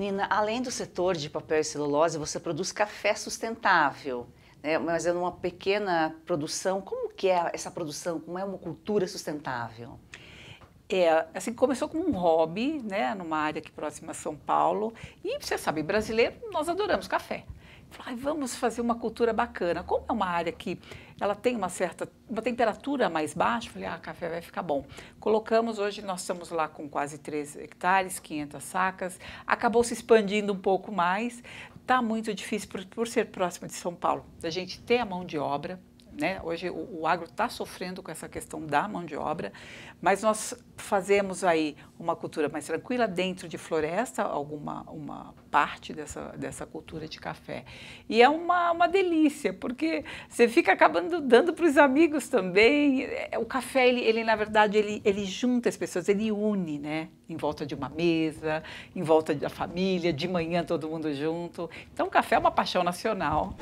Nina, além do setor de papel e celulose, você produz café sustentável, né? mas é numa pequena produção. Como que é essa produção? Como é uma cultura sustentável? É, assim, começou como um hobby, né, numa área aqui próxima a São Paulo. E você sabe, brasileiro, nós adoramos café. Falei, vamos fazer uma cultura bacana. Como é uma área que ela tem uma certa uma temperatura mais baixa, falei, ah, café vai ficar bom. Colocamos, hoje nós estamos lá com quase 3 hectares, 500 sacas, acabou se expandindo um pouco mais. Está muito difícil por, por ser próximo de São Paulo, da gente ter a mão de obra, né? Hoje o, o agro está sofrendo com essa questão da mão de obra, mas nós fazemos aí uma cultura mais tranquila dentro de floresta, alguma uma parte dessa, dessa cultura de café. E é uma, uma delícia, porque você fica acabando dando para os amigos também. É, o café, ele, ele na verdade, ele, ele junta as pessoas, ele une, né? Em volta de uma mesa, em volta da família, de manhã todo mundo junto. Então, o café é uma paixão nacional.